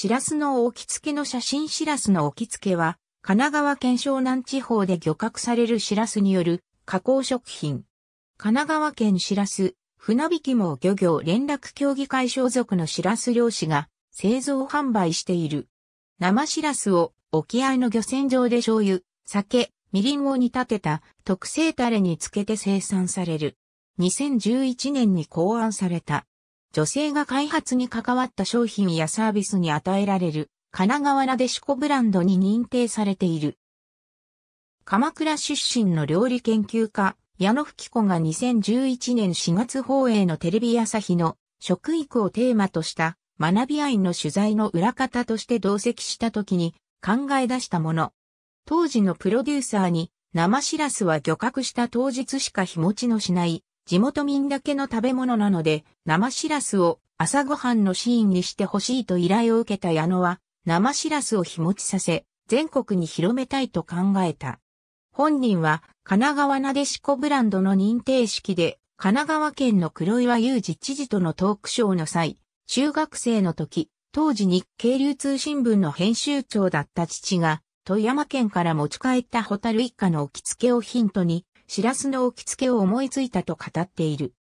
シラスの置き付けの写真シラスの置き付けは、神奈川県湘南地方で漁獲されるシラスによる加工食品。神奈川県シラス、船引き網漁業連絡協議会所属のシラス漁師が製造販売している。生シラスを沖合の漁船上で醤油、酒、みりんを煮立てた特製タレにつけて生産される。2011年に考案された女性が開発に関わった商品やサービスに与えられる、神奈川なでしこブランドに認定されている。鎌倉出身の料理研究家、矢野吹子が2011年4月放映のテレビ朝日の食育をテーマとした学び合いの取材の裏方として同席した時に考え出したもの。当時のプロデューサーに生しらすは漁獲した当日しか日持ちのしない地元民だけの食べ物なので、生しらすを朝ごはんのシーンにしてほしいと依頼を受けた矢野は、生しらすを日持ちさせ、全国に広めたいと考えた。本人は、神奈川なでしこブランドの認定式で、神奈川県の黒岩雄二知事とのトークショーの際、中学生の時、当時日経流通新聞の編集長だった父が、富山県から持ち帰ったホタル一家の置き付けをヒントに、シラスの置き付けを思いついたと語っている。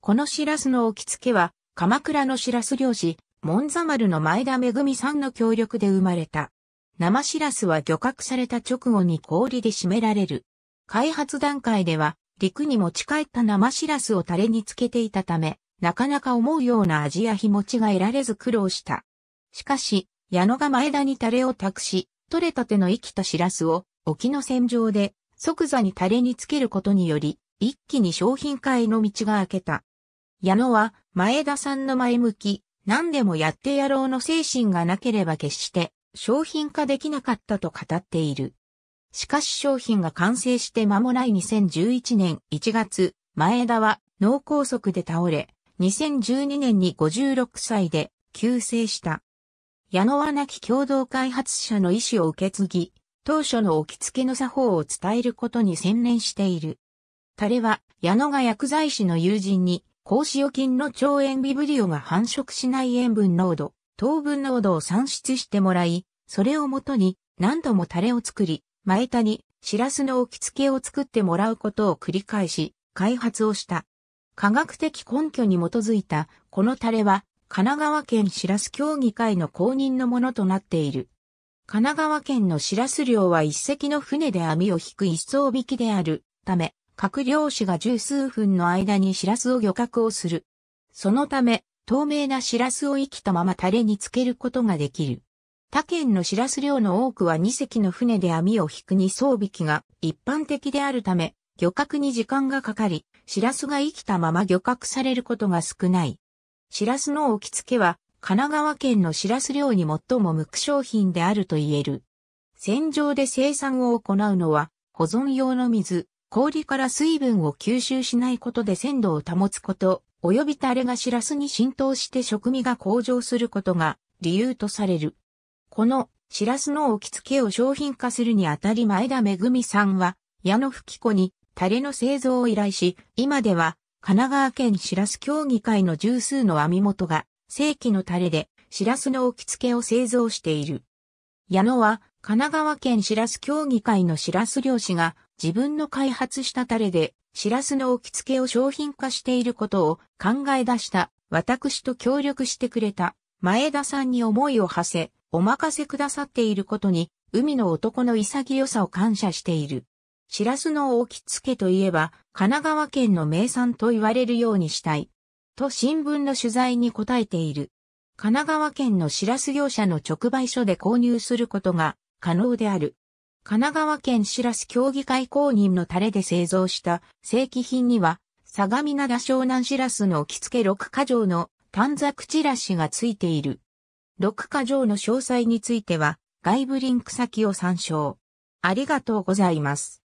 このシラスの置き付けは、鎌倉のシラス漁師、門座丸の前田恵さんの協力で生まれた。生シラスは漁獲された直後に氷で締められる。開発段階では、陸に持ち帰った生シラスをタレにつけていたため、なかなか思うような味や日持ちが得られず苦労した。しかし、矢野が前田にタレを託し、取れたての生きたシラスを、沖の戦場で即座にタレにつけることにより、一気に商品化への道が開けた。矢野は、前田さんの前向き、何でもやってやろうの精神がなければ決して商品化できなかったと語っている。しかし商品が完成して間もない2011年1月、前田は脳梗塞で倒れ、2012年に56歳で急逝した。矢野は亡き共同開発者の意思を受け継ぎ、当初の置き付けの作法を伝えることに専念している。タレは、矢野が薬剤師の友人に、高預金の腸炎ビブリオが繁殖しない塩分濃度、糖分濃度を算出してもらい、それをもとに何度もタレを作り、前田にシラスの置き付けを作ってもらうことを繰り返し、開発をした。科学的根拠に基づいたこのタレは、神奈川県シラス協議会の公認のものとなっている。神奈川県のシラス漁は一隻の船で網を引く一層引きであるため、各漁師が十数分の間にシラスを漁獲をする。そのため、透明なシラスを生きたままタレにつけることができる。他県のシラス漁の多くは二隻の船で網を引く二層引きが一般的であるため、漁獲に時間がかかり、シラスが生きたまま漁獲されることが少ない。シラスの置き付けは神奈川県のシラス漁に最も無垢商品であると言える。戦場で生産を行うのは、保存用の水、氷から水分を吸収しないことで鮮度を保つこと、及びタレがシラスに浸透して食味が向上することが理由とされる。このシラスの置き付けを商品化するにあたり前田恵さんは、矢野吹子にタレの製造を依頼し、今では神奈川県シラス協議会の十数の網元が正規のタレで、シラスの置き付けを製造している。矢野は、神奈川県シラス協議会のシラス漁師が、自分の開発したタレで、シラスの置き付けを商品化していることを考え出した、私と協力してくれた、前田さんに思いを馳せ、お任せくださっていることに、海の男の潔さを感謝している。シラスの置き付けといえば、神奈川県の名産と言われるようにしたい。と新聞の取材に答えている。神奈川県のシラス業者の直売所で購入することが可能である。神奈川県シラス協議会公認のタレで製造した正規品には、相模灘湘南シラスの着付け6箇条の短冊チラシがついている。6箇条の詳細については、外部リンク先を参照。ありがとうございます。